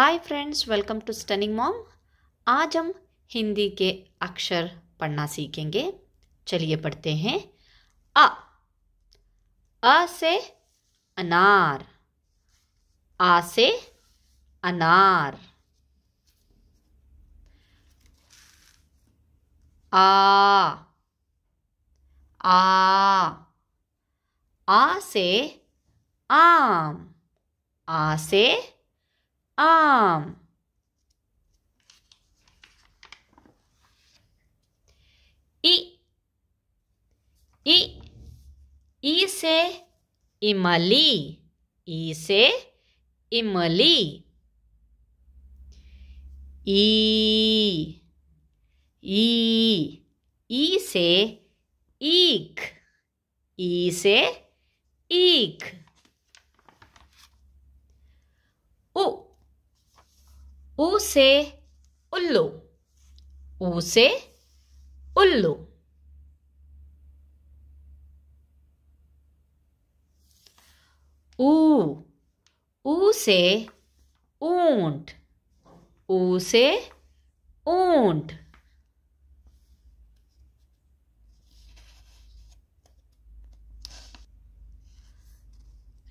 Hi friends welcome to stunning mom आज हम हिंदी के अक्षर पढ़ना सीखेंगे चलिए पढ़ते हैं अ अ से अनार आ से अनार आ आ आ से आम आ से arm. E E E से इमली E से इमली E E E से ईक E से ईक O ऊ से उल्लू ऊ से उल्लू ऊ ऊ से ऊंट ऊ से ऊंट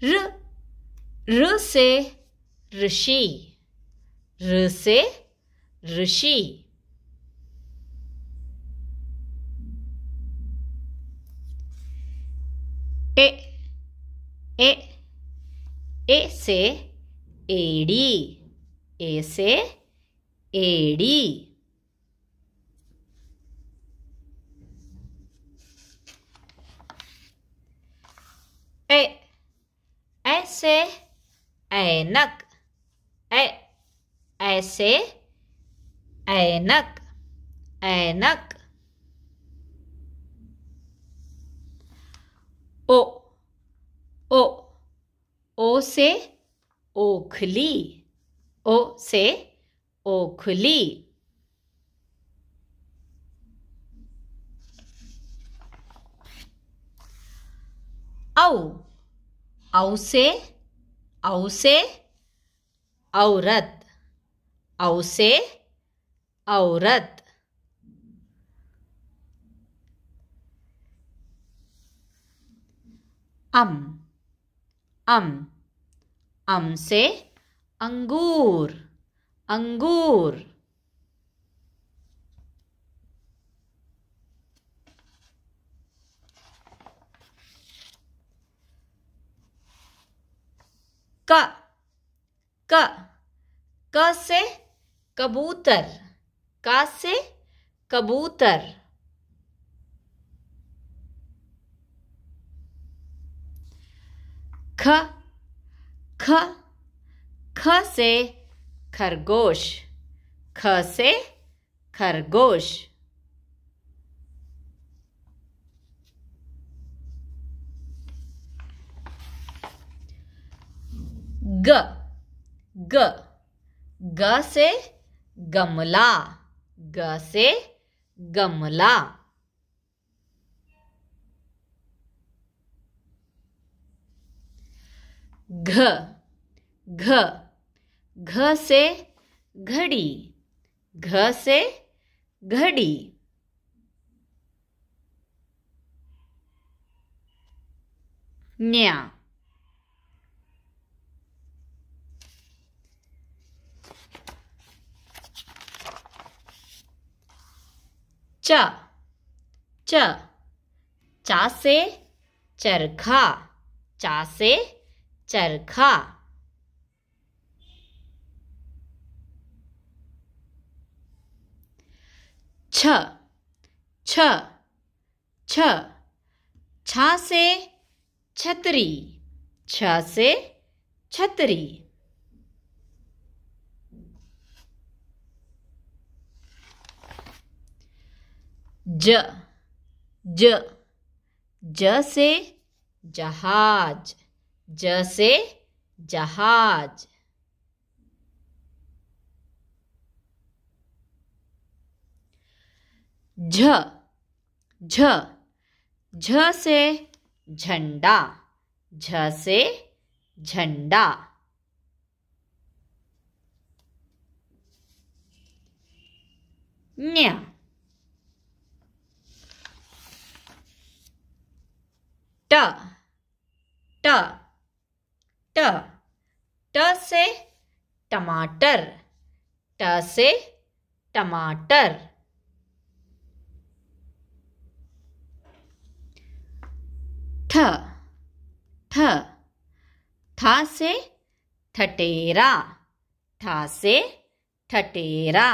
र र से ऋषि र से ऋषि ए ए ए से एडी ए से एडी ए ऐसे ऐनक ए ऐसे ऐनक ऐनक ओ ओ ओ से ओखली ओ से ओखली औ औ से औ से औरत औ औरत अम अम अम से अंगूर अंगूर क क क से कबूतर का से कबूतर ख ख ख से खरगोश ख से खरगोश ग ग ग से गमला ग से गमला घ घ घ से घड़ी घ से घड़ी न्या च च चा से चरखा चा से चरखा छ छ छ छा से छतरी छ से छतरी ज ज ज से जहाज ज से जहाज झ झ झ से झंडा झ से झंडा न्या ट ट ट ट से टमाटर ट से टमाटर ठ ठ था से ठटेरा था से ठटेरा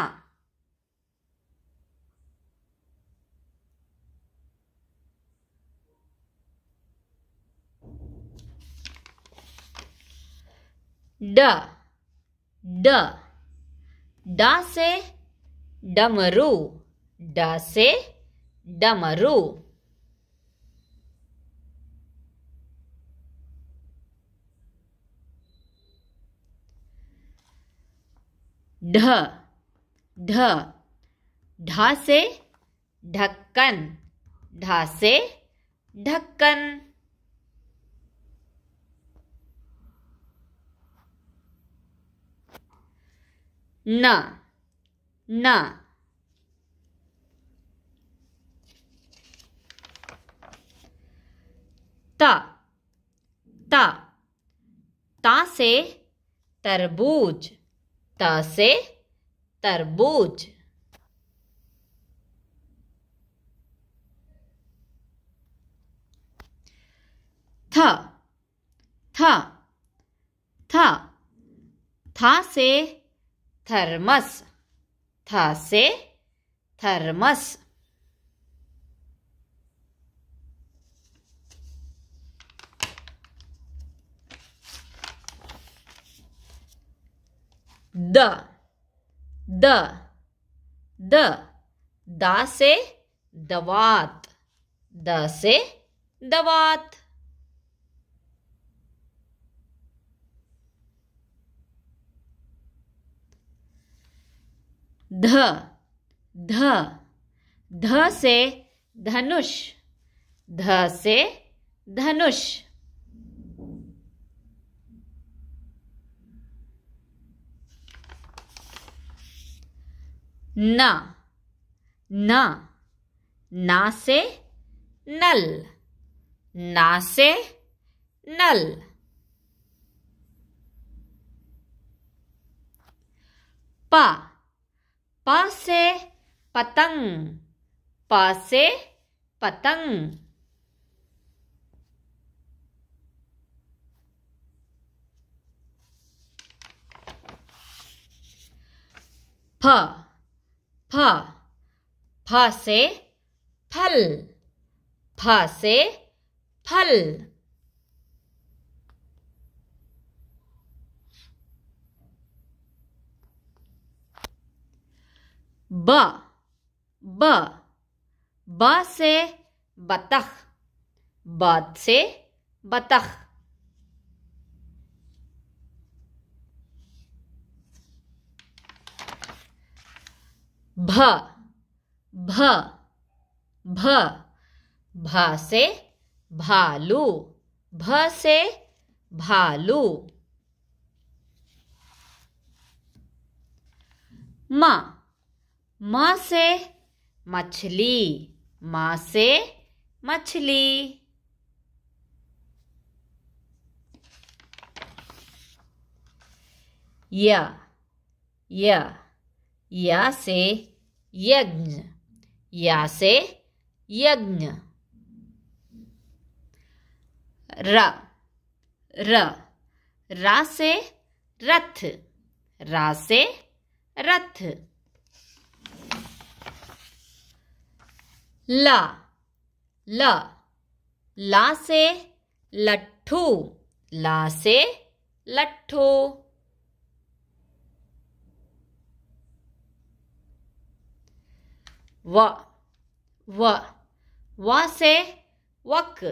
ड ड ड से डमरू ड से डमरू ढ ढ ढा से ढक्कन ढा से ढक्कन न न ता ता ता से तरबूज ता से तरबूज था था था था से थर्मस था से थर्मस द द द दा से दवात द से दवात ध ध ध से धनुष ध से धनुष न न ना से नल ना से नल पा प पतंग प पतंग फ फ फ से फल फ से फल ब ब ब से बतख ब से बतख भ भ भ भ से भालू भ से भालू म म से मछली म से मछली य य या से यज्ञ या से यज्ञ र र रा से रथ रा से रथ ल ल ला से लट्ठू ला से लट्ठू व व व से वक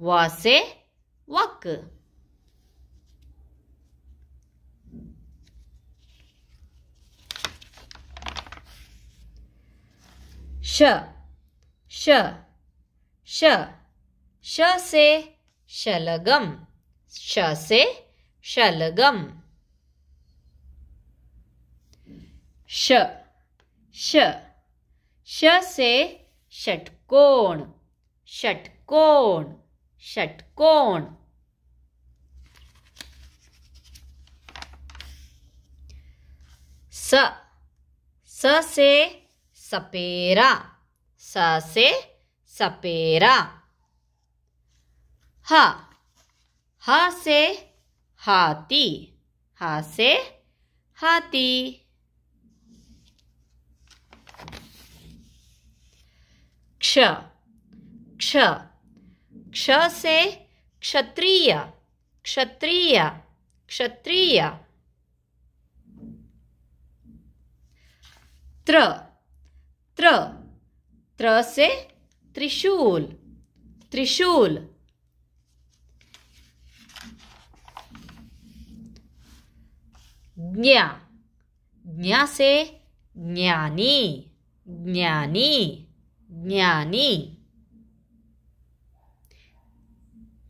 व से वक श श श श से शलगम श से शलगम श श श से षटकोण षटकोण षटकोण स स से सपेरा सा से सपेरा ह हा से हाथी हा से हाथी क्ष क्ष क्ष से क्षत्रिय क्षत्रिय क्षत्रिय त्र त्र त्र से त्रिशूल त्रिशूल ज्ञा ज्ञा से ज्ञानी ज्ञानी ज्ञानी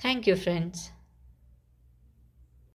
थैंक यू फ्रेंड्स